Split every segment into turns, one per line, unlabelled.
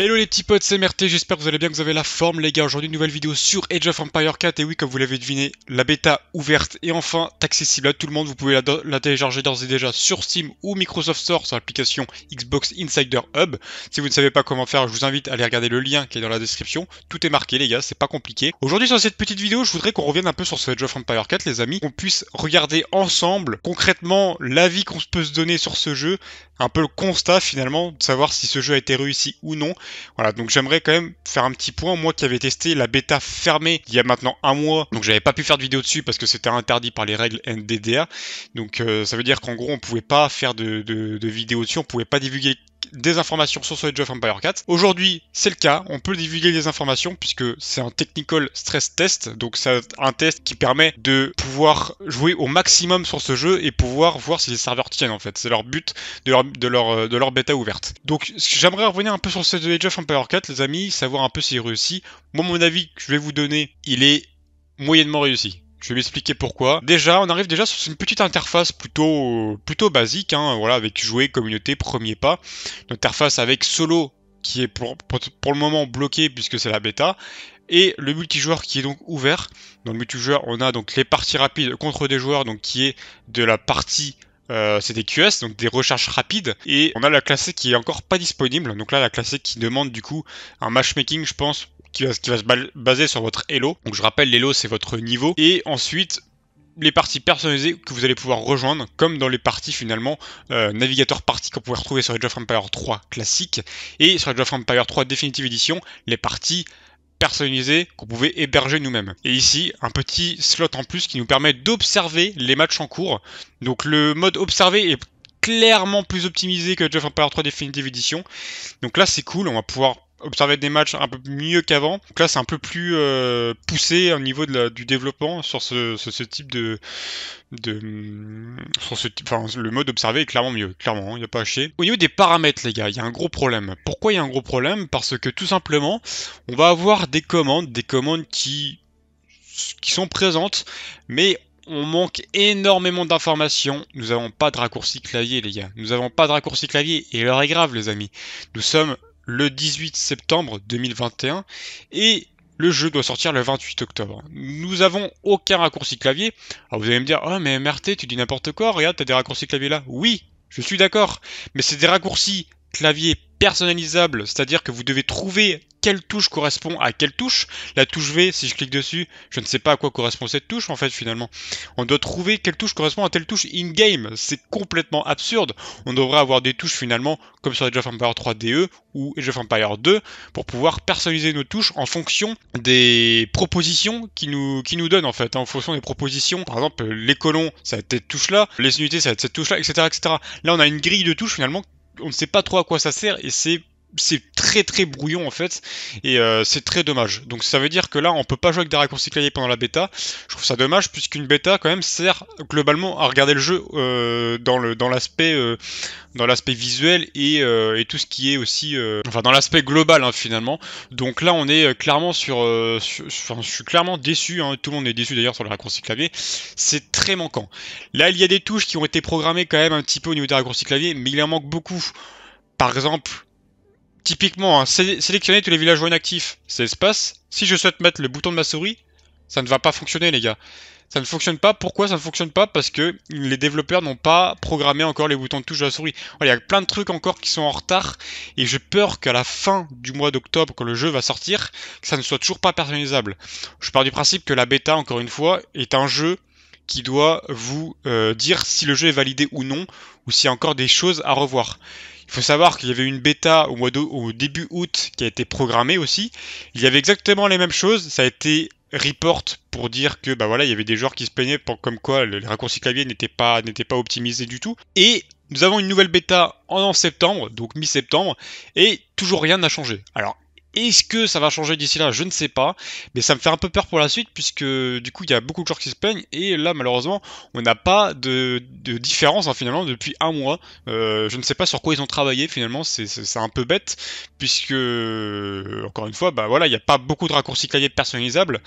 Hello les petits potes, c'est MRT, j'espère que vous allez bien, que vous avez la forme les gars. Aujourd'hui, nouvelle vidéo sur Age of Empire 4. Et oui, comme vous l'avez deviné, la bêta ouverte et enfin accessible à tout le monde. Vous pouvez la, télécharger d'ores et déjà sur Steam ou Microsoft Store sur l'application Xbox Insider Hub. Si vous ne savez pas comment faire, je vous invite à aller regarder le lien qui est dans la description. Tout est marqué les gars, c'est pas compliqué. Aujourd'hui, sur cette petite vidéo, je voudrais qu'on revienne un peu sur ce Age of Empire 4, les amis. Qu'on puisse regarder ensemble, concrètement, l'avis qu'on peut se donner sur ce jeu. Un peu le constat finalement, de savoir si ce jeu a été réussi ou non. Voilà, donc j'aimerais quand même faire un petit point. Moi qui avais testé la bêta fermée il y a maintenant un mois, donc j'avais pas pu faire de vidéo dessus parce que c'était interdit par les règles NDDA. Donc euh, ça veut dire qu'en gros on pouvait pas faire de, vidéo dessus, on pouvait pas divulguer des informations sur Solid of Empire 4. Aujourd'hui, c'est le cas, on peut divulguer des informations puisque c'est un technical stress test, donc c'est un test qui permet de pouvoir jouer au maximum sur ce jeu et pouvoir voir si les serveurs tiennent en fait. C'est leur but de leur, de euh, de leur bêta ouverte. Donc j'aimerais revenir un peu sur Solid of Empire 4, les amis, savoir un peu s'il réussit. Moi, mon avis que je vais vous donner, il est moyennement réussi. Je vais m'expliquer pourquoi. Déjà, on arrive déjà sur une petite interface plutôt, plutôt basique, hein, voilà, avec jouer, communauté, premier pas. Une interface avec solo qui est pour, le moment bloqué puisque c'est la bêta. Et le multijoueur qui est donc ouvert. Dans le multijoueur, on a donc les parties rapides contre des joueurs, donc qui est de la partie euh, CDQS, QS, donc des recherches rapides. Et on a la classique qui est encore pas disponible. Donc là, la classique qui demande du coup un matchmaking, je pense, qui va, se baser sur votre Elo. Donc je rappelle, l'Elo c'est votre niveau. Et ensuite, les parties personnalisées que vous allez pouvoir rejoindre, comme dans les parties finalement euh, navigateur parties qu'on pouvait retrouver sur Age of Empire 3 classique et sur Age of Empire 3 Definitive Edition, les parties personnalisées qu'on pouvait héberger nous-mêmes. Et ici, un petit slot en plus qui nous permet d'observer les matchs en cours. Donc le mode observer est clairement plus optimisé que Age of Empire 3 Definitive Edition. Donc là, c'est cool, on va pouvoir observer des matchs un peu mieux qu'avant. Donc là, c'est un peu plus euh, poussé au niveau de du développement sur ce, type de, mm, sur ce enfin, le mode observé est clairement mieux, clairement, il hein, n'y a pas à chier. Au niveau des paramètres, les gars, il y a un gros problème. Pourquoi il y a un gros problème Parce que tout simplement, on va avoir des commandes, des commandes qui qui sont présentes, mais on manque énormément d'informations. Nous n'avons pas de raccourci clavier, les gars. Nous n'avons pas de raccourci clavier. Et l'heure est grave, les amis. Nous sommes le 18 septembre 2021 et le jeu doit sortir le 28 octobre. Nous avons aucun raccourci clavier. Alors vous allez me dire, oh mais MRT, tu dis n'importe quoi, regarde, t'as des raccourcis clavier là. Oui, je suis d'accord, mais c'est des raccourcis clavier personnalisable, c'est-à-dire que vous devez trouver quelle touche correspond à quelle touche. La touche V, si je clique dessus, je ne sais pas à quoi correspond cette touche en fait finalement. On doit trouver quelle touche correspond à telle touche in-game. C'est complètement absurde. On devrait avoir des touches finalement comme sur Age of Empire 3 DE ou Age of Empire 2 pour pouvoir personnaliser nos touches en fonction des propositions qui nous, qui nous donnent en fait. Hein, en fonction des propositions, par exemple les colons, ça va être cette touche là, les unités, ça va être cette touche là, etc., etc. Là on a une grille de touches finalement on ne sait pas trop à quoi ça sert et c'est c'est très très brouillon en fait et euh, c'est très dommage. Donc ça veut dire que là on peut pas jouer avec des raccourcis clavier pendant la bêta. Je trouve ça dommage puisqu'une bêta quand même sert globalement à regarder le jeu euh, dans le dans l'aspect euh, dans l'aspect visuel et, et, tout ce qui est aussi enfin dans l'aspect global hein, finalement. Donc là on est clairement sur, enfin, je suis clairement déçu. Hein. tout le monde est déçu d'ailleurs sur le raccourci clavier. C'est très manquant. Là il y a des touches qui ont été programmées quand même un petit peu au niveau des raccourcis clavier mais il en manque beaucoup. Par exemple, Typiquement, hein, sélectionner tous les villageois inactifs, c'est espace. Si je souhaite mettre le bouton de ma souris, ça ne va pas fonctionner, les gars. Ça ne fonctionne pas. Pourquoi ça ne fonctionne pas Parce que les développeurs n'ont pas programmé encore les boutons de touche de la souris. Il y a plein de trucs encore qui sont en retard. Et j'ai peur qu'à la fin du mois d'octobre, quand le jeu va sortir, ça ne soit toujours pas personnalisable. Je pars du principe que la bêta, encore une fois, est un jeu qui doit vous euh, dire si le jeu est validé ou non, ou s'il y a encore des choses à revoir. Il faut savoir qu'il y avait une bêta au, mois au début août qui a été programmée aussi. Il y avait exactement les mêmes choses. Ça a été report pour dire que bah voilà, il y avait des joueurs qui se plaignaient pour, comme quoi les raccourcis clavier n'étaient pas, n'étaient pas optimisés du tout. Et nous avons une nouvelle bêta en septembre, donc mi-septembre, et toujours rien n'a changé. Alors est-ce que ça va changer d'ici là Je ne sais pas. Mais ça me fait un peu peur pour la suite, puisque du coup, il y a beaucoup de joueurs qui se plaignent. Et là, malheureusement, on n'a pas de, différence hein, finalement depuis un mois. Euh, je ne sais pas sur quoi ils ont travaillé finalement. C'est un peu bête, puisque, encore une fois, bah, voilà, il n'y a pas beaucoup de raccourcis clavier personnalisables.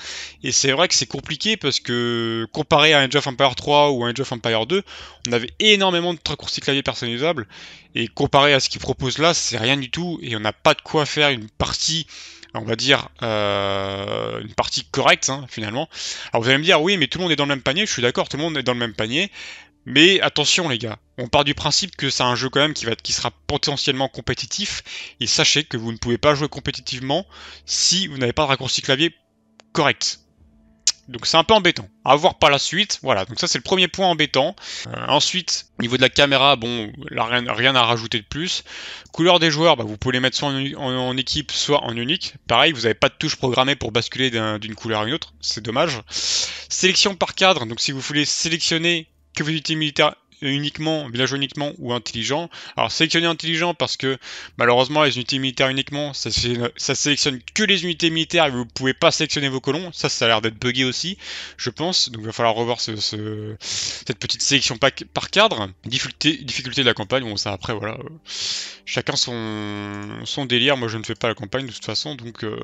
Et c'est vrai que c'est compliqué, parce que comparé à Age of Empire 3 ou Age of Empire 2, on avait énormément de raccourcis clavier personnalisables. Et comparé à ce qu'ils proposent là, c'est rien du tout. Et on n'a pas de quoi faire une partie on va dire, euh, une partie correcte hein, finalement. Alors vous allez me dire, oui, mais tout le monde est dans le même panier, je suis d'accord, tout le monde est dans le même panier. Mais attention les gars, on part du principe que c'est un jeu quand même qui, va, qui sera potentiellement compétitif, et sachez que vous ne pouvez pas jouer compétitivement si vous n'avez pas de raccourci clavier correct. Donc c'est un peu embêtant. À voir par la suite. Voilà, donc ça c'est le premier point embêtant. Euh, ensuite, niveau de la caméra, bon, là, rien, à rajouter de plus. Couleur des joueurs, bah, vous pouvez les mettre soit en, équipe, soit en unique. Pareil, vous n'avez pas de touche programmée pour basculer d'une couleur à une autre. C'est dommage. Sélection par cadre, donc si vous voulez sélectionner que vous utilisez militaire uniquement, village uniquement ou intelligent. Alors sélectionner intelligent parce que malheureusement les unités militaires uniquement, ça, sélectionne que les unités militaires et vous pouvez pas sélectionner vos colons. Ça, ça a l'air d'être buggé aussi, je pense. Donc il va falloir revoir ce, cette petite sélection par cadre. Difficulté, difficulté de la campagne, bon ça après voilà. Euh, chacun son, son délire, moi je ne fais pas la campagne de toute façon, donc... Euh,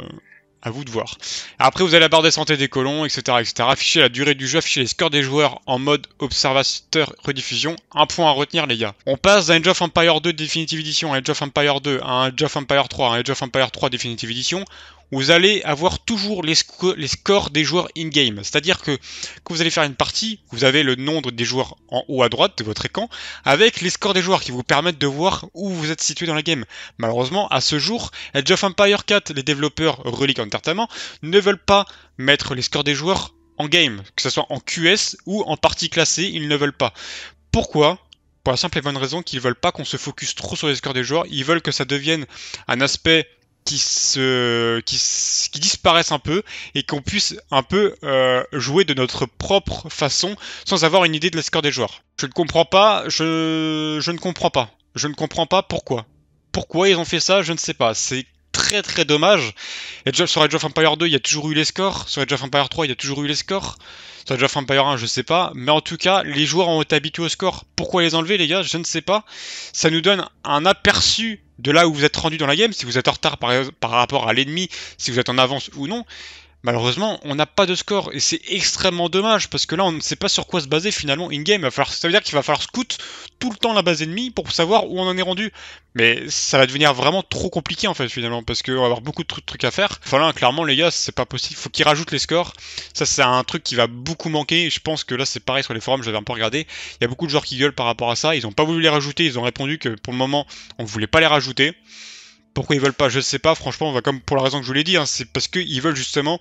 à vous de voir. Après, vous avez la barre des santé des colons, etc., etc. Afficher la durée du jeu, afficher les scores des joueurs en mode observateur rediffusion. Un point à retenir, les gars. On passe d'un Age of Empire 2 Definitive Edition à Age of Empire 2, à un Age of Empire 3, à un Age of Empire 3 Definitive Edition vous allez avoir toujours les, scores des joueurs in-game. C'est-à-dire que quand vous allez faire une partie, vous avez le nombre des joueurs en haut à droite de votre écran, avec les scores des joueurs qui vous permettent de voir où vous êtes situé dans la game. Malheureusement, à ce jour, Edge of Empire 4, les développeurs Relic Entertainment, ne veulent pas mettre les scores des joueurs en game, que ce soit en QS ou en partie classée, ils ne veulent pas. Pourquoi Pour la simple et bonne raison qu'ils veulent pas qu'on se focus trop sur les scores des joueurs, ils veulent que ça devienne un aspect qui se qui, disparaissent un peu et qu'on puisse un peu euh, jouer de notre propre façon sans avoir une idée de la score des joueurs. Je ne comprends pas, je, je ne comprends pas. Je ne comprends pas pourquoi. Pourquoi ils ont fait ça, je ne sais pas. C'est très très dommage. Et sur Age of Empire 2, il y a toujours eu les scores. Sur Age of Empire 3, il y a toujours eu les scores. Sur Age of Empire 1, je sais pas. Mais en tout cas, les joueurs ont été habitués aux scores. Pourquoi les enlever, les gars Je ne sais pas. Ça nous donne un aperçu de là où vous êtes rendu dans la game, si vous êtes en retard par rapport à l'ennemi, si vous êtes en avance ou non malheureusement, on n'a pas de score. Et c'est extrêmement dommage, parce que là, on ne sait pas sur quoi se baser finalement in-game. Ça veut dire qu'il va falloir scout tout le temps la base ennemie pour savoir où on en est rendu. Mais ça va devenir vraiment trop compliqué en fait finalement, parce qu'on va avoir beaucoup de trucs à faire. Enfin là, clairement, les gars, c'est pas possible. Faut qu'ils rajoutent les scores. Ça, c'est un truc qui va beaucoup manquer. Je pense que là, c'est pareil sur les forums, j'avais un peu regardé. Il y a beaucoup de joueurs qui gueulent par rapport à ça. Ils n'ont pas voulu les rajouter. Ils ont répondu que pour le moment, on ne voulait pas les rajouter. Pourquoi ils veulent pas, je sais pas. Franchement, on bah, va comme pour la raison que je vous l'ai dit, hein, c'est parce qu'ils veulent justement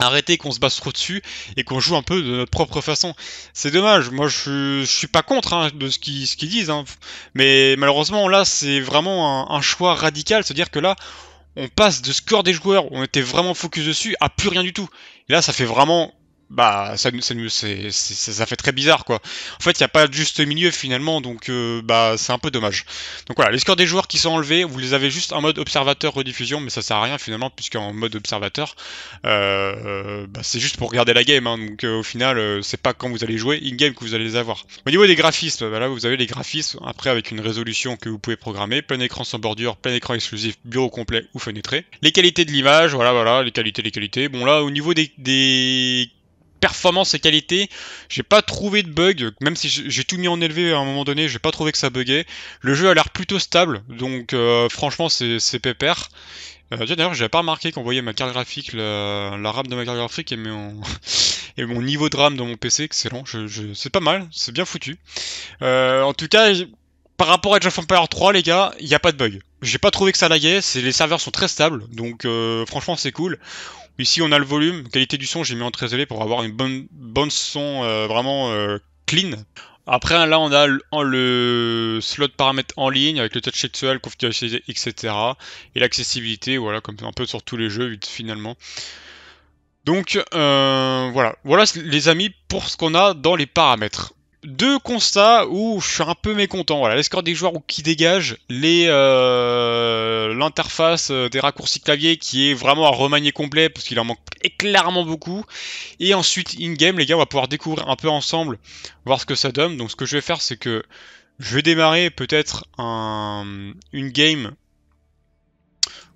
arrêter qu'on se base trop dessus et qu'on joue un peu de notre propre façon. C'est dommage, moi je, je, suis pas contre hein, de ce qu'ils disent, hein. mais malheureusement là c'est vraiment un, choix radical, c'est-à-dire que là on passe de score des joueurs, on était vraiment focus dessus, à plus rien du tout. Et là ça fait vraiment bah ça, ça, c'est, c'est, ça fait très bizarre quoi. En fait, il n'y a pas de juste milieu finalement, donc euh, bah c'est un peu dommage. Donc voilà, les scores des joueurs qui sont enlevés, vous les avez juste en mode observateur rediffusion, mais ça sert à rien finalement puisqu'en mode observateur, euh, euh, bah, c'est juste pour regarder la game. Hein. donc au final, c'est pas quand vous allez jouer in game que vous allez les avoir. Au niveau des graphismes, bah, là vous avez les graphismes après avec une résolution que vous pouvez programmer, plein écran sans bordure, plein écran exclusif, bureau complet ou fenêtré. Les qualités de l'image, voilà voilà, les qualités, les qualités. Bon là au niveau des, des performance et qualité, j'ai pas trouvé de bug, même si j'ai tout mis en élevé à un moment donné, j'ai pas trouvé que ça buguait. Le jeu a l'air plutôt stable, donc euh, franchement c'est pépère. Euh, d'ailleurs, j'avais pas remarqué qu'on voyait ma carte graphique, la, RAM de ma carte graphique et mon, niveau de RAM dans mon PC, excellent, je, c'est pas mal, c'est bien foutu. Euh, en tout cas, par rapport à Age of 3, les gars, il n'y a pas de bug. J'ai pas trouvé que ça laguait, les serveurs sont très stables, donc franchement c'est cool. Ici, on a le volume, qualité du son, j'ai mis en très élevé pour avoir une bonne, son euh, vraiment euh, clean. Après, là, on a le, slot paramètres en ligne avec le touch sexuel, configuration, etc. Et l'accessibilité, voilà, comme un peu sur tous les jeux, finalement. Donc, euh, voilà. Voilà, les amis, pour ce qu'on a dans les paramètres deux constats où je suis un peu mécontent. Voilà, les scores des joueurs qui dégage les euh, l'interface euh, des raccourcis clavier qui est vraiment à remanier complet parce qu'il en manque clairement beaucoup. Et ensuite in game, les gars, on va pouvoir découvrir un peu ensemble, voir ce que ça donne. Donc ce que je vais faire, c'est que je vais démarrer peut-être un, une game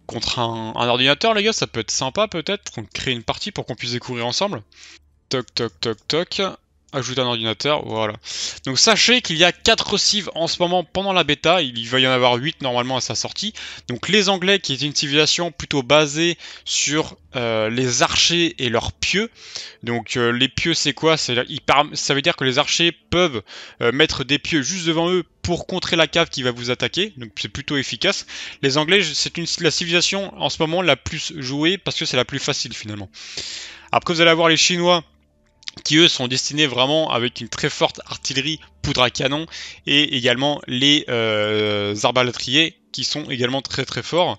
contre un, un, ordinateur, les gars. Ça peut être sympa peut-être. On crée une partie pour qu'on puisse découvrir ensemble. Toc, toc, toc, toc. Ajouter un ordinateur, voilà. Donc sachez qu'il y a 4 cives en ce moment pendant la bêta, il va y en avoir 8 normalement à sa sortie. Donc les Anglais, qui est une civilisation plutôt basée sur euh, les archers et leurs pieux. Donc euh, les pieux c'est quoi Ça veut dire que les archers peuvent euh, mettre des pieux juste devant eux pour contrer la cave qui va vous attaquer, donc c'est plutôt efficace. Les Anglais, c'est la civilisation en ce moment la plus jouée parce que c'est la plus facile finalement. Après vous allez avoir les Chinois qui eux sont destinés vraiment avec une très forte artillerie poudre à canon et également les euh, arbalétriers qui sont également très très forts.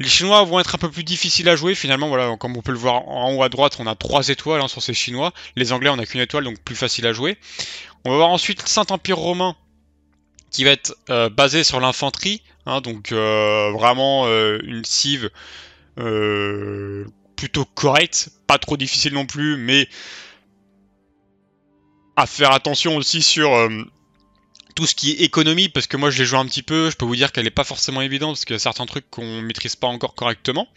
Les Chinois vont être un peu plus difficiles à jouer finalement, voilà, comme on peut le voir en haut à droite, on a trois étoiles hein, sur ces Chinois, les Anglais on a qu'une étoile donc plus facile à jouer. On va voir ensuite Saint-Empire romain qui va être euh, basé sur l'infanterie, hein, donc euh, vraiment une cive plutôt correcte, pas trop difficile non plus, mais à faire attention aussi sur euh, tout ce qui est économie, parce que moi je l'ai joué un petit peu, je peux vous dire qu'elle n'est pas forcément évidente, parce qu'il y a certains trucs qu'on maîtrise pas encore correctement.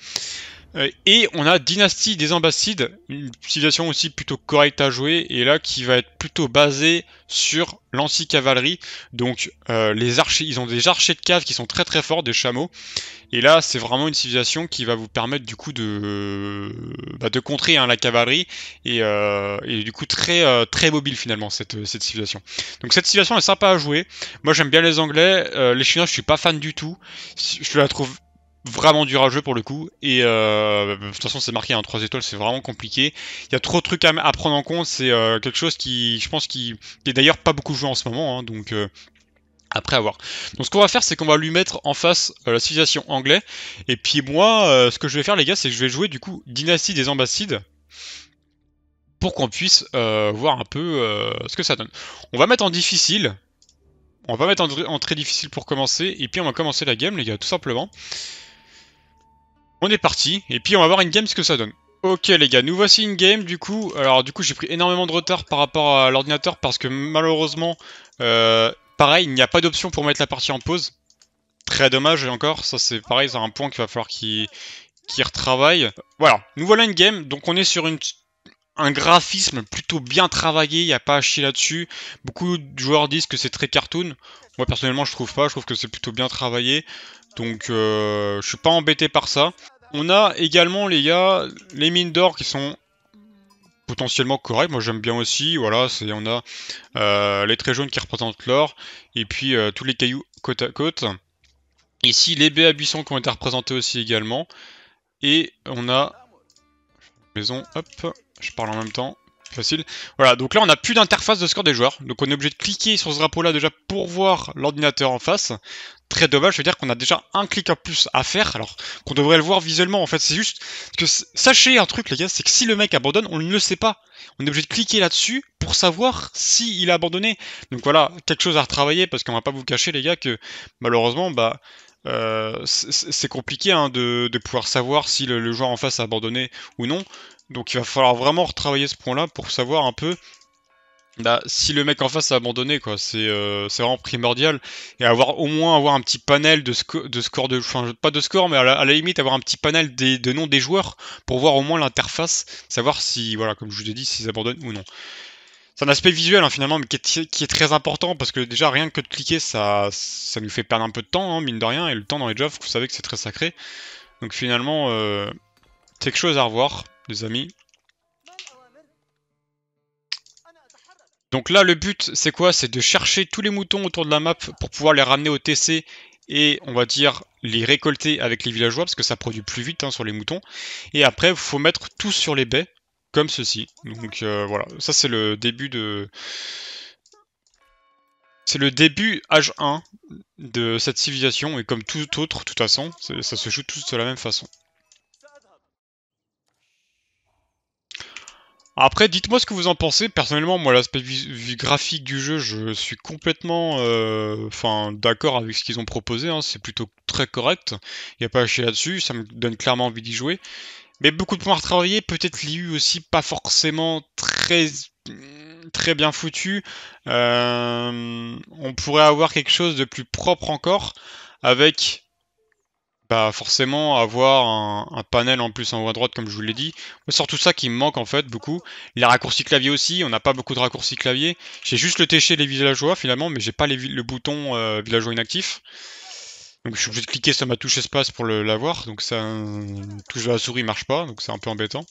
Euh, et on a Dynastie des Ambassides, une civilisation aussi plutôt correcte à jouer, et là qui va être plutôt basée sur l'anti-cavalerie. Donc euh, les archers, ils ont des archers de cave qui sont très très forts, des chameaux. Et là c'est vraiment une civilisation qui va vous permettre du coup de, bah, de contrer hein, la cavalerie, euh, et, du coup très très mobile finalement cette, civilisation. Donc cette civilisation est sympa à jouer. Moi j'aime bien les Anglais, les Chinois je suis pas fan du tout. Je la trouve vraiment dur à jouer pour le coup. Et euh, de toute façon, c'est marqué en hein, 3 étoiles, c'est vraiment compliqué. Il y a trop de trucs à, prendre en compte. C'est euh, quelque chose qui, je pense, qui, est d'ailleurs pas beaucoup joué en ce moment. Hein, donc. après euh, après avoir. Donc ce qu'on va faire, c'est qu'on va lui mettre en face la civilisation anglais. Et puis moi, ce que je vais faire, les gars, c'est que je vais jouer du coup Dynastie des ambassades pour qu'on puisse voir un peu ce que ça donne. On va mettre en difficile. On va mettre en très difficile pour commencer. Et puis on va commencer la game, les gars, tout simplement. On est parti, et puis on va voir une game ce que ça donne. Ok les gars, nous voici une game du coup. Alors du coup j'ai pris énormément de retard par rapport à l'ordinateur parce que malheureusement, euh, pareil, il n'y a pas d'option pour mettre la partie en pause. Très dommage et encore, ça c'est pareil, c'est un point qu'il va falloir qu'il retravaille. Voilà, nous voilà une game, donc on est sur un graphisme plutôt bien travaillé, il n'y a pas à chier là-dessus. Beaucoup de joueurs disent que c'est très cartoon. Moi personnellement je trouve pas, je trouve que c'est plutôt bien travaillé. Donc euh, je suis pas embêté par ça. On a également les gars les mines d'or qui sont potentiellement correctes. Moi j'aime bien aussi. Voilà, c'est on a euh, les traits jaunes qui représentent l'or et puis euh, tous les cailloux côte à côte. Ici les baies à buissons qui ont été représentés aussi également. Et on a maison. Hop, je parle en même temps. Facile. Voilà, donc là on n'a plus d'interface de score des joueurs. Donc on est obligé de cliquer sur ce drapeau-là déjà pour voir l'ordinateur en face. Très dommage, je veux dire qu'on a déjà un clic en plus à faire, alors qu'on devrait le voir visuellement en fait. C'est juste que sachez un truc les gars, c'est que si le mec abandonne, on ne le sait pas. On est obligé de cliquer là-dessus pour savoir s'il il a abandonné. Donc voilà, quelque chose à retravailler parce qu'on va pas vous cacher les gars que malheureusement bah euh, c'est compliqué hein, de, pouvoir savoir si le, joueur en face a abandonné ou non. Donc il va falloir vraiment retravailler ce point-là pour savoir un peu bah, si le mec en face a abandonné, quoi, euh, c'est vraiment primordial. Et avoir au moins avoir un petit panel de, de score, de, enfin pas de score, mais à la, limite avoir un petit panel de noms des joueurs pour voir au moins l'interface, savoir si, voilà, comme je vous ai dit, s'ils abandonnent ou non. C'est un aspect visuel hein, finalement, mais qui est, très important parce que déjà rien que de cliquer, ça, ça nous fait perdre un peu de temps, hein, mine de rien, et le temps dans les jobs, vous savez que c'est très sacré. Donc finalement, c'est euh, quelque chose à revoir les amis. Donc là, le but, c'est quoi C'est de chercher tous les moutons autour de la map pour pouvoir les ramener au TC et, on va dire, les récolter avec les villageois, parce que ça produit plus vite hein, sur les moutons. Et après, il faut mettre tout sur les baies, comme ceci. Donc euh, voilà, ça c'est le début de... C'est le début H1 de cette civilisation, et comme tout autre, de toute façon, ça se joue tous de la même façon. Après, dites-moi ce que vous en pensez. Personnellement, moi, l'aspect graphique du jeu, je suis complètement euh, enfin, d'accord avec ce qu'ils ont proposé. Hein. C'est plutôt très correct. Il n'y a pas à chier là-dessus. Ça me donne clairement envie d'y jouer. Mais beaucoup de points à retravailler. Peut-être l'IU aussi, pas forcément très très bien foutu. Euh, on pourrait avoir quelque chose de plus propre encore avec pas bah, forcément avoir un, panel en plus en haut à droite comme je vous l'ai dit. C'est surtout ça qui me manque en fait beaucoup. Les raccourcis clavier aussi, on n'a pas beaucoup de raccourcis clavier. J'ai juste le têcher les villageois finalement, mais j'ai pas le bouton euh, villageois inactif. Donc je suis obligé de cliquer sur ma touche espace pour l'avoir, donc ça touche de la souris marche pas, donc c'est un peu embêtant.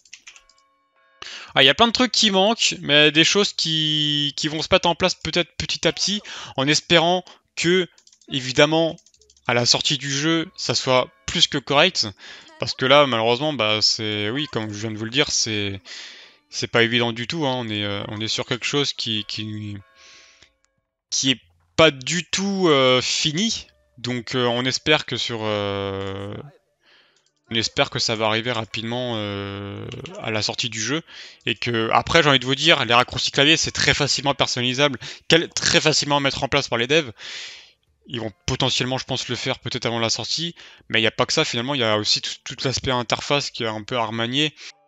Ah, il y a plein de trucs qui manquent, mais des choses qui, qui vont se mettre en place peut-être petit à petit, en espérant que, évidemment, à la sortie du jeu, ça soit plus que correct. Parce que là, malheureusement, bah, c'est. Oui, comme je viens de vous le dire, c'est. C'est pas évident du tout. Hein. On, est, euh, on est sur quelque chose qui. qui, est pas du tout euh, fini. Donc euh, on espère que sur. on espère que ça va arriver rapidement à la sortie du jeu. Et que. Après, j'ai envie de vous dire, les raccourcis clavier, c'est très facilement personnalisable. Très facilement à mettre en place par les devs ils vont potentiellement, je pense, le faire peut-être avant la sortie. Mais il n'y a pas que ça, finalement, il y a aussi tout, l'aspect interface qui est un peu à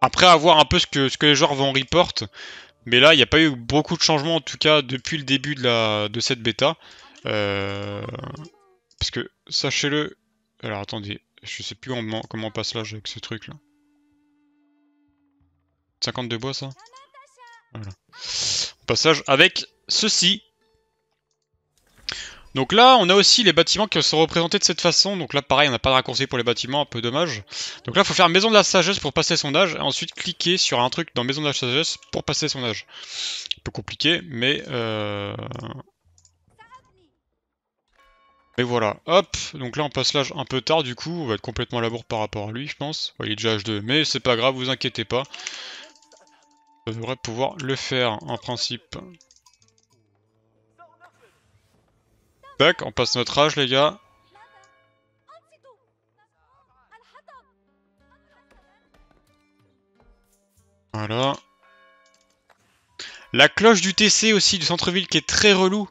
Après, avoir un peu ce que, les joueurs vont report. Mais là, il n'y a pas eu beaucoup de changements, en tout cas, depuis le début de, cette bêta. Euh, parce que, sachez-le... Alors, attendez, je sais plus comment, comment on passe l'âge avec ce truc-là. 52 bois, ça Voilà. Passage avec ceci. Donc là, on a aussi les bâtiments qui sont représentés de cette façon. Donc là, pareil, on n'a pas de raccourci pour les bâtiments, un peu dommage. Donc là, il faut faire Maison de la Sagesse pour passer son âge, et ensuite cliquer sur un truc dans Maison de la Sagesse pour passer son âge. Un peu compliqué, mais... Euh... Mais voilà, hop, donc là on passe l'âge un peu tard du coup, on va être complètement à la bourre par rapport à lui je pense. Ouais, il est déjà âge 2, mais c'est pas grave, vous inquiétez pas. On devrait pouvoir le faire en principe. Back, on passe notre âge, les gars. Voilà. La cloche du TC aussi, du centre-ville, qui est très relou.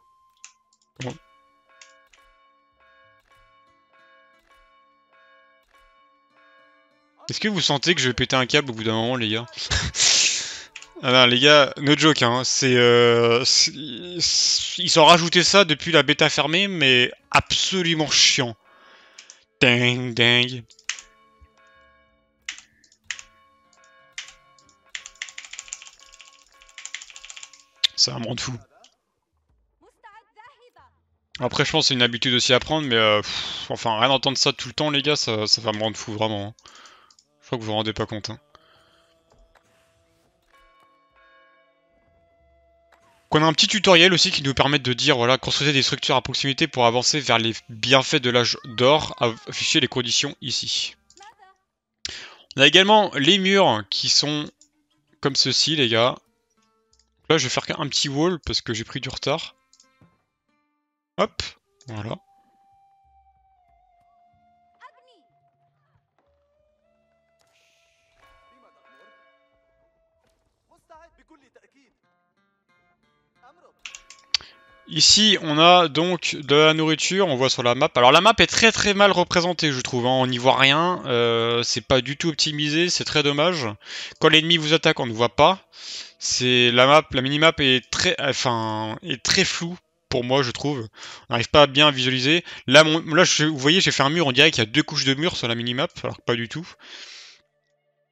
Est-ce que vous sentez que je vais péter un câble au bout d'un moment, les gars Ah les gars, no joke, hein, euh, c'est, ils ont rajouté ça depuis la bêta fermée, mais absolument chiant. Ding, ding. C'est un rendre fou. Après, je pense que c'est une habitude aussi à prendre, mais euh, enfin, rien d'entendre ça tout le temps, les gars, ça, va me rendre fou, vraiment. Hein. Je crois que vous vous rendez pas compte. Hein. on a un petit tutoriel aussi qui nous permet de dire, voilà, construisez des structures à proximité pour avancer vers les bienfaits de l'âge d'or, afficher les conditions ici. On a également les murs qui sont comme ceci, les gars. Là, je vais faire un petit wall parce que j'ai pris du retard. Hop, voilà. Ici, on a donc de la nourriture, on voit sur la map. Alors la map est très très mal représentée, je trouve. Hein. On n'y voit rien, euh, c'est pas du tout optimisé, c'est très dommage. Quand l'ennemi vous attaque, on ne voit pas. C'est la map, la minimap est très, enfin, est très floue pour moi, je trouve. On n'arrive pas à bien visualiser. Là, vous voyez, j'ai fait un mur. On dirait qu'il y a deux couches de mur sur la minimap, alors que pas du tout.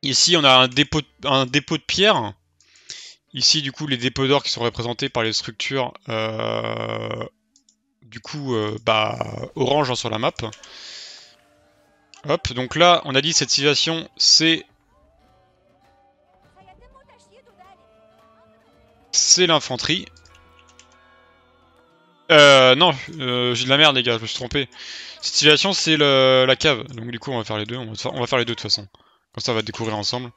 Ici, on a un dépôt, de, un dépôt de pierre. Ici, du coup, les dépôts d'or qui sont représentés par les structures euh, du coup euh, bah, orange hein, sur la map. Hop, donc là, on a dit cette situation c'est... C'est l'infanterie. Euh, non, euh, j'ai de la merde les gars, je me suis trompé. Cette situation c'est la cave. Donc du coup, on va faire les deux, on va, on va faire les deux de toute façon. Comme ça, on va découvrir ensemble.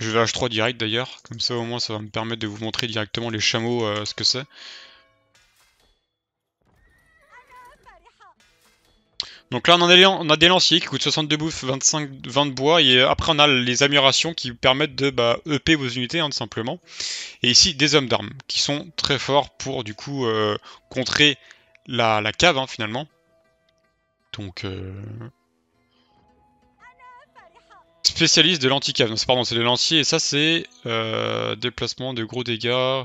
Je vais h 3 direct d'ailleurs, comme ça au moins ça va me permettre de vous montrer directement les chameaux euh, ce que c'est. Donc là on a, des, on a des lanciers qui coûtent 62 bouffe, 25, 20 bois, et euh, après on a les améliorations qui permettent de bah, EP vos unités hein, tout simplement. Et ici des hommes d'armes qui sont très forts pour du coup euh, contrer la, cave hein, finalement. Donc spécialiste de l'anti-cave. Non, pardon, c'est le lancier. Et ça, c'est euh, déplacement de gros dégâts.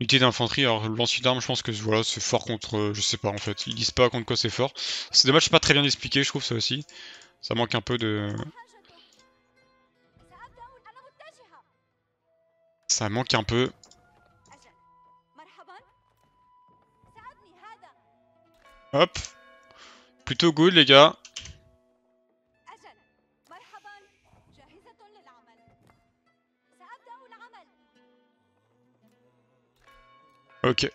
Unité d'infanterie. Alors, le lancier d'armes, je pense que voilà, c'est fort contre. Euh, je sais pas en fait. Ils disent pas contre quoi c'est fort. C'est dommage, c'est pas très bien expliqué, je trouve ça aussi. Ça manque un peu de. Ça manque un peu. Hop. Plutôt good, les gars. Ok.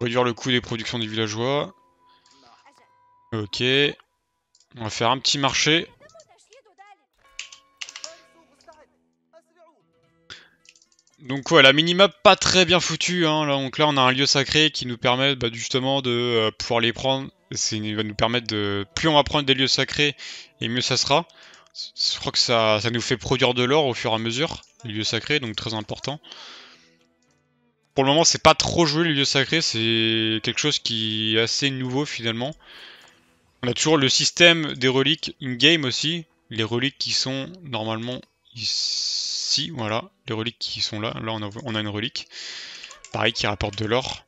Réduire le coût des productions des villageois. Ok. On va faire un petit marché. Donc voilà, minimap pas très bien foutue. Hein. Là, donc là, on a un lieu sacré qui nous permet bah, justement de euh, pouvoir les prendre. va nous permettre de... Plus on va prendre des lieux sacrés, et mieux ça sera. Je crois que ça, nous fait produire de l'or au fur et à mesure, les lieux sacrés, donc très important. Pour le moment, c'est pas trop joué le lieu sacré, c'est quelque chose qui est assez nouveau finalement. On a toujours le système des reliques in-game aussi, les reliques qui sont normalement ici, voilà, les reliques qui sont là, là on a une relique, pareil qui rapporte de l'or.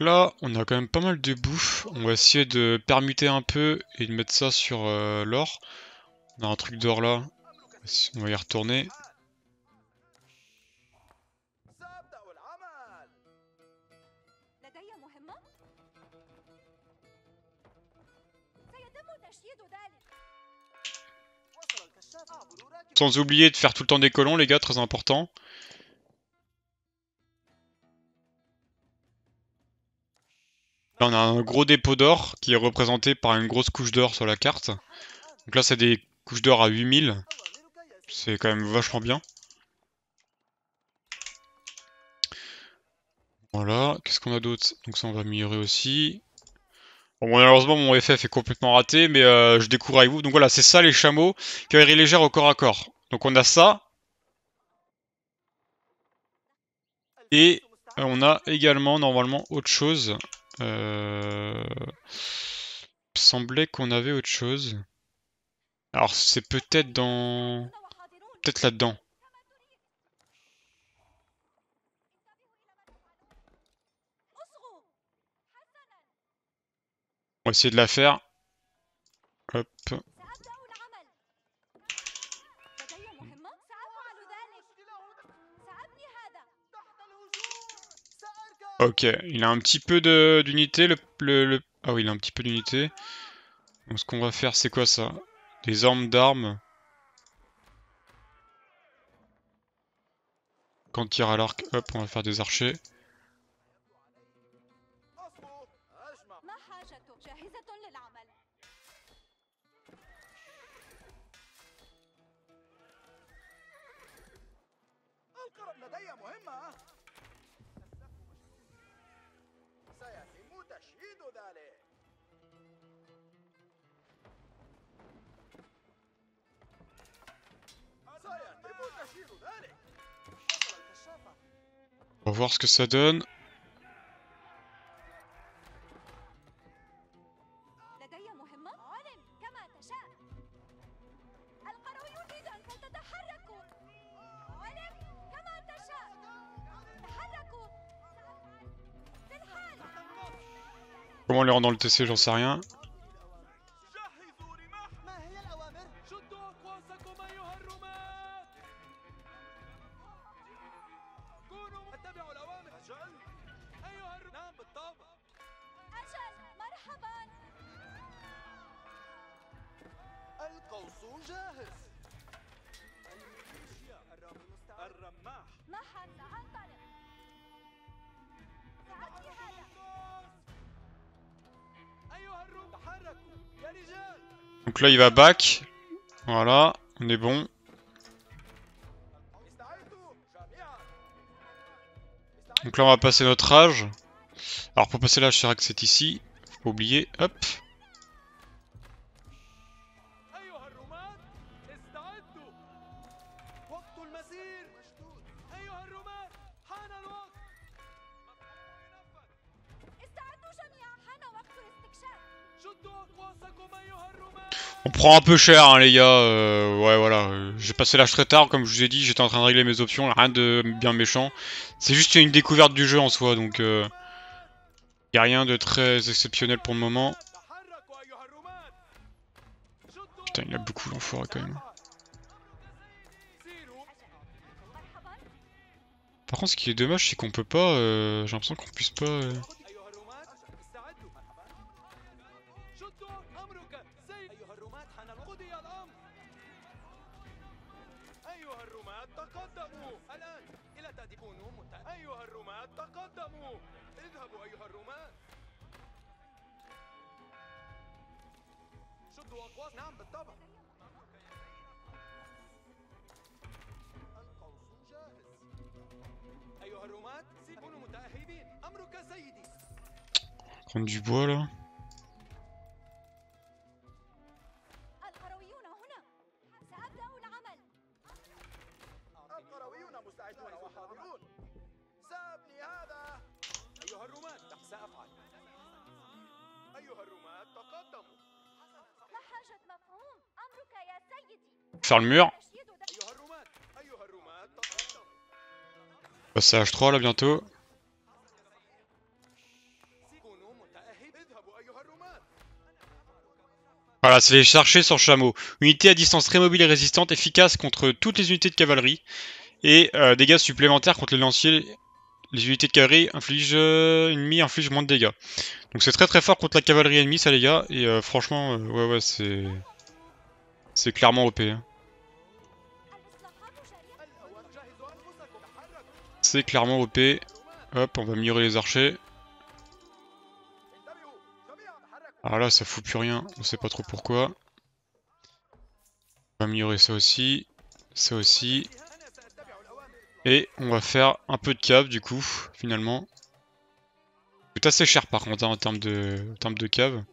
Donc là, on a quand même pas mal de bouffe. On va essayer de permuter un peu et de mettre ça sur euh, l'or. On a un truc d'or là. On va y retourner. Sans oublier de faire tout le temps des colons les gars, très important. on a un gros dépôt d'or qui est représenté par une grosse couche d'or sur la carte. Donc là, c'est des couches d'or à 8000. C'est quand même vachement bien. Voilà, qu'est-ce qu'on a d'autre Donc ça, on va améliorer aussi. Bon, malheureusement, mon FF est complètement raté, mais euh, je découvre avec vous. Donc voilà, c'est ça les chameaux. Cavalerie légère au corps à corps. Donc on a ça. Et euh, on a également, normalement, autre chose. Euh, semblait qu'on avait autre chose. Alors c'est peut-être dans... Peut-être là-dedans. On va essayer de la faire. Hop. Ok, il a un petit peu d'unité, le, Ah oui, il a un petit peu d'unité. Donc ce qu'on va faire, c'est quoi ça Des armes d'armes. Quand tire à l'arc, hop, on va faire des archers. On voir ce que ça donne. Comment on les rend dans le TC, j'en sais rien. il va back. Voilà, on est bon. Donc là, on va passer notre âge. Alors, pour passer l'âge, c'est vrai que c'est ici. Faut pas oublier. Hop. prend un peu cher, hein, les gars. Euh, ouais, voilà. J'ai passé l'âge très tard, comme je vous ai dit, j'étais en train de régler mes options, rien de bien méchant. C'est juste une découverte du jeu en soi, donc... il euh, y a rien de très exceptionnel pour le moment. Putain, il a beaucoup l'enfoiré quand même. Par contre, ce qui est dommage, c'est qu'on peut pas... Euh, j'ai l'impression qu'on puisse pas...
było głos? Nam, القوس جاهز
ايها الرومات سيبون متأهبين امرك سيدي Prendre du bois là. Faire le mur. Passer à H3 là bientôt. Voilà, c'est les chercher sur chameau. Unité à distance très mobile et résistante, efficace contre toutes les unités de cavalerie. Et euh, dégâts supplémentaires contre les lanciers. Les unités de cavalerie infligent, euh, infligent moins de dégâts. Donc c'est très très fort contre la cavalerie ennemie ça les gars. Et euh, franchement, euh, ouais ouais c'est... C'est clairement OP. Hein. C'est clairement OP. Hop, on va améliorer les archers. Ah là, ça fout plus rien. On sait pas trop pourquoi. On va améliorer ça aussi. Ça aussi. Et on va faire un peu de cave du coup, finalement. C'est assez cher par contre hein, en termes de, en termes de cave.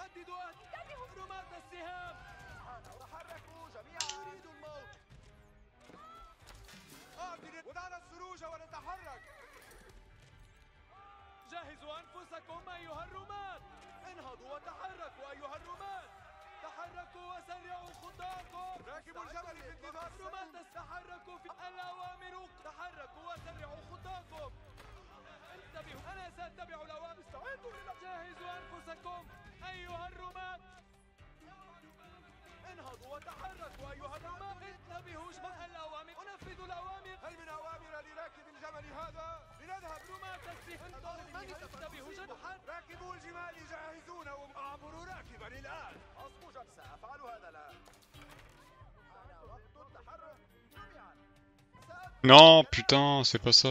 مهددوا رماة السهام تحركوا جميعا يريدوا الموت أعطنا ودعنا السروج ونتحرك جهزوا أنفسكم أيها الرماة انهضوا وتحركوا أيها الرماة تحركوا وسرعوا خطاكم راكبوا الجبل في انتظار رماة تحركوا في الأوامر تحركوا وسرعوا خطاكم سأتبع أنا سأتبع الأوام استعدوا لنا أنفسكم أيها الرماة انهضوا وتحركوا أيها الرماة انتبهوا جمع الأوامر أنفذ الأوامر هل من أوامر لراكب الجمل هذا؟ لنذهب رماة تسبيح انتبهوا جنحا راكبوا الجمال راكبا الآن أصبوا هذا الآن
Non, putain, c'est pas ça.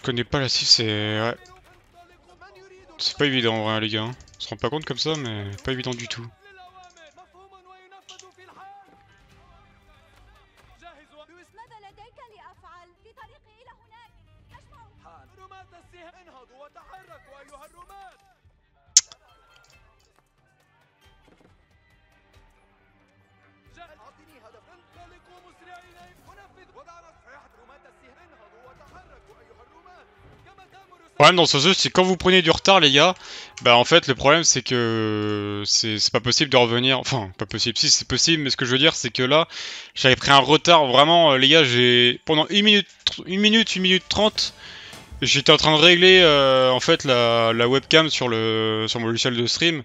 Je connais pas la cible, c'est... Ouais. C'est pas évident en vrai, les gars. Hein. On se rend pas compte comme ça, mais pas évident du tout. dans ce jeu, c'est quand vous prenez du retard, les gars, bah en fait, le problème, c'est que c'est pas possible de revenir. Enfin, pas possible. Si, c'est possible, mais ce que je veux dire, c'est que là, j'avais pris un retard. Vraiment, euh, les gars, j'ai. Pendant une minute, une minute, une minute 30, j'étais en train de régler euh, en fait la, la, webcam sur, le, sur mon logiciel de stream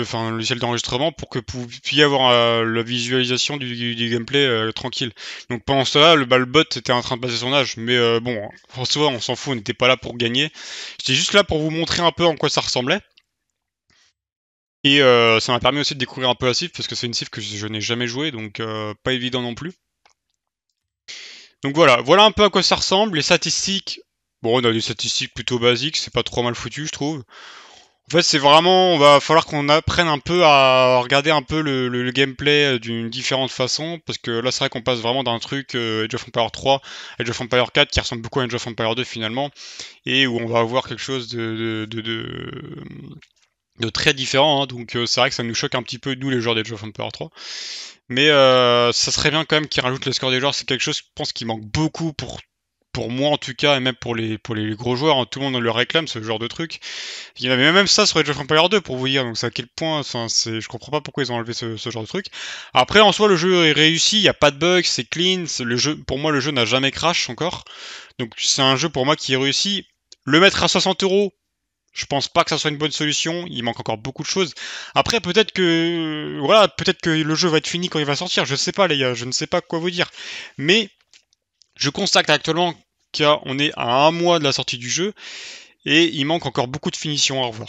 enfin le logiciel d'enregistrement pour que vous puissiez avoir euh, la visualisation du, gameplay euh, tranquille. Donc pendant cela, le, balbot était en train de passer son âge, mais euh, bon, en soi, on s'en fout, on n'était pas là pour gagner. J'étais juste là pour vous montrer un peu en quoi ça ressemblait. Et ça m'a permis aussi de découvrir un peu la cif parce que c'est une cif que je n'ai jamais jouée, donc pas évident non plus. Donc voilà, voilà un peu à quoi ça ressemble. Les statistiques, bon, on a des statistiques plutôt basiques, c'est pas trop mal foutu, je trouve. En fait, c'est vraiment, on va falloir qu'on apprenne un peu à regarder un peu le, gameplay euh, d'une différente façon, parce que là, c'est vrai qu'on passe vraiment d'un truc euh, Age of Empower 3, Age of Empire 4, qui ressemble beaucoup à Age of Empire 2 finalement, et où on va avoir quelque chose de, de, très différent. Hein. Donc, euh, c'est vrai que ça nous choque un petit peu, nous, les joueurs d'Age of Empire 3. Mais ça serait bien quand même qu'ils rajoutent le score des joueurs, c'est quelque chose, je pense, qui manque beaucoup pour pour moi en tout cas, et même pour les, pour les gros joueurs, hein, tout le monde le réclame, ce genre de truc. Il y en avait même ça sur Age of Empires 2 pour vous dire, donc c'est à quel point, c'est, je comprends pas pourquoi ils ont enlevé ce, genre de truc. Après, en soi, le jeu est réussi, il n'y a pas de bugs, c'est clean, le jeu, pour moi, le jeu n'a jamais crash encore. Donc c'est un jeu pour moi qui est réussi. Le mettre à 60 euros, je pense pas que ça soit une bonne solution. Il manque encore beaucoup de choses. Après, peut-être que voilà, peut-être que le jeu va être fini quand il va sortir. Je sais pas, les gars. Je ne sais pas quoi vous dire. Mais je constate actuellement qu'on est à un mois de la sortie du jeu et il manque encore beaucoup de finitions à revoir.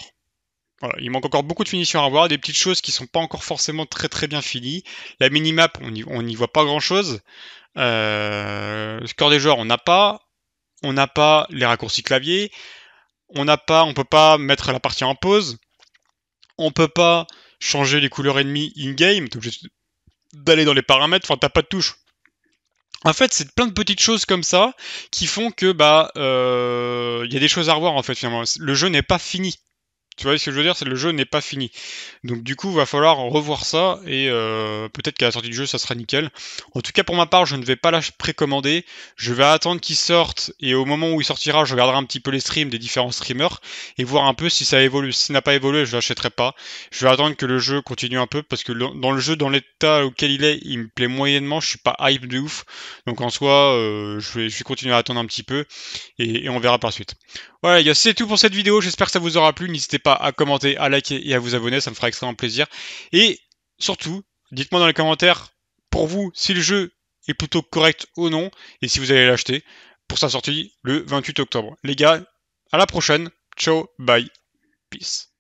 il manque encore beaucoup de finitions à revoir, des petites choses qui sont pas encore forcément très très bien finies. La minimap, on n'y voit pas grand chose. le euh, score des joueurs, on n'a pas. On n'a pas les raccourcis clavier. On n'a pas, on peut pas mettre la partie en pause. On peut pas changer les couleurs ennemies in-game. T'es obligé d'aller dans les paramètres. Enfin, t'as pas de touche. En fait, c'est plein de petites choses comme ça qui font que bah euh, il y a des choses à revoir en fait finalement. Le jeu n'est pas fini tu vois ce que je veux dire, c'est le jeu n'est pas fini. Donc du coup, va falloir revoir ça et euh, peut-être qu'à la sortie du jeu, ça sera nickel. En tout cas, pour ma part, je ne vais pas la précommander. Je vais attendre qu'il sorte et au moment où il sortira, je regarderai un petit peu les streams des différents streamers et voir un peu si ça évolue. Si ça n'a pas évolué, je l'achèterai pas. Je vais attendre que le jeu continue un peu parce que dans le jeu, dans l'état auquel il est, il me plaît moyennement. Je suis pas hype de ouf. Donc en soi, euh, je, vais, je, continuer à attendre un petit peu et, et on verra par la suite. Voilà les gars, c'est tout pour cette vidéo, j'espère que ça vous aura plu. N'hésitez pas à commenter, à liker et à vous abonner, ça me fera extrêmement plaisir. Et surtout, dites-moi dans les commentaires, pour vous, si le jeu est plutôt correct ou non, et si vous allez l'acheter pour sa sortie le 28 octobre. Les gars, à la prochaine, ciao, bye, peace.